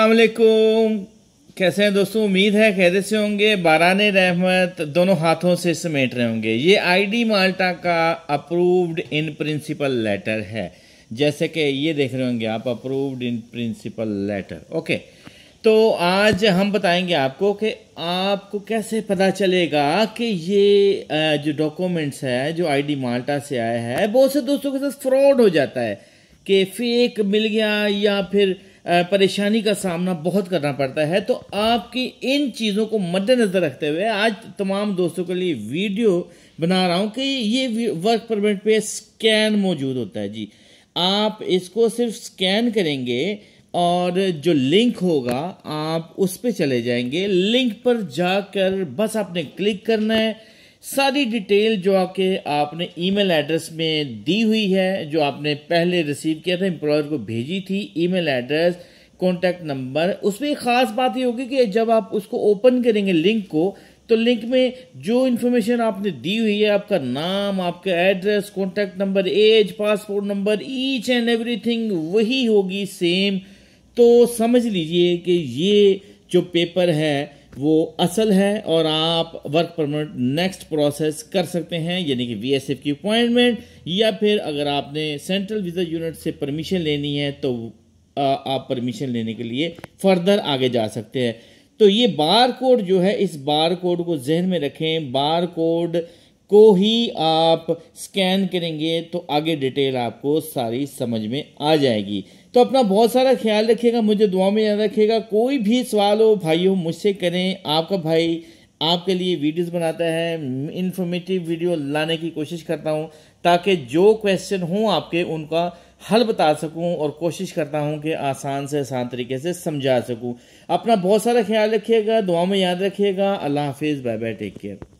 अलकुम कैसे हैं दोस्तों उम्मीद है कैसे से होंगे बारान रहमत दोनों हाथों से समेट रहे होंगे ये आईडी माल्टा का अप्रूव्ड इन प्रिंसिपल लेटर है जैसे कि ये देख रहे होंगे आप approved in principle letter okay तो आज हम बताएंगे आपको कि आपको कैसे पता चलेगा कि ये जो डॉक्यूमेंट्स है जो आईडी माल्टा से आया है बहुत से दोस्तों के साथ फ्रॉड हो जाता है कि फेक मिल गया या फिर परेशानी का सामना बहुत करना पड़ता है तो आपकी इन चीज़ों को मद्देनज़र रखते हुए आज तमाम दोस्तों के लिए वीडियो बना रहा हूँ कि ये वर्क परमिट पे स्कैन मौजूद होता है जी आप इसको सिर्फ स्कैन करेंगे और जो लिंक होगा आप उस पर चले जाएंगे लिंक पर जाकर बस आपने क्लिक करना है सारी डिटेल जो आके आपने ईमेल एड्रेस में दी हुई है जो आपने पहले रिसीव किया था एम्प्लॉयर को भेजी थी ईमेल एड्रेस कॉन्टैक्ट नंबर उसमें एक ख़ास बात ये होगी कि जब आप उसको ओपन करेंगे लिंक को तो लिंक में जो इन्फॉर्मेशन आपने दी हुई है आपका नाम आपका address contact number age passport number each and everything वही होगी सेम तो समझ लीजिए कि ये जो पेपर है वो असल है और आप वर्क परमिट नेक्स्ट प्रोसेस कर सकते हैं यानी कि वीएसएफ की अपॉइंटमेंट या फिर अगर आपने सेंट्रल वीज़ा यूनिट से परमिशन लेनी है तो आप परमिशन लेने के लिए फर्दर आगे जा सकते हैं तो ये बार कोड जो है इस बार कोड को जहन में रखें बार कोड को ही आप स्कैन करेंगे तो आगे डिटेल आपको सारी समझ में आ जाएगी तो अपना बहुत सारा ख्याल रखिएगा मुझे दुआ में याद रखिएगा कोई भी सवाल हो भाई हो मुझसे करें आपका भाई आपके लिए वीडियोस बनाता है इन्फॉर्मेटिव वीडियो लाने की कोशिश करता हूं ताकि जो क्वेश्चन हों आपके उनका हल बता सकूं और कोशिश करता हूं कि आसान से आसान तरीके से समझा सकूं अपना बहुत सारा ख्याल रखिएगा दुआ में याद रखिएगा अल्लाह हाफिज़ बाय बाय टेक केयर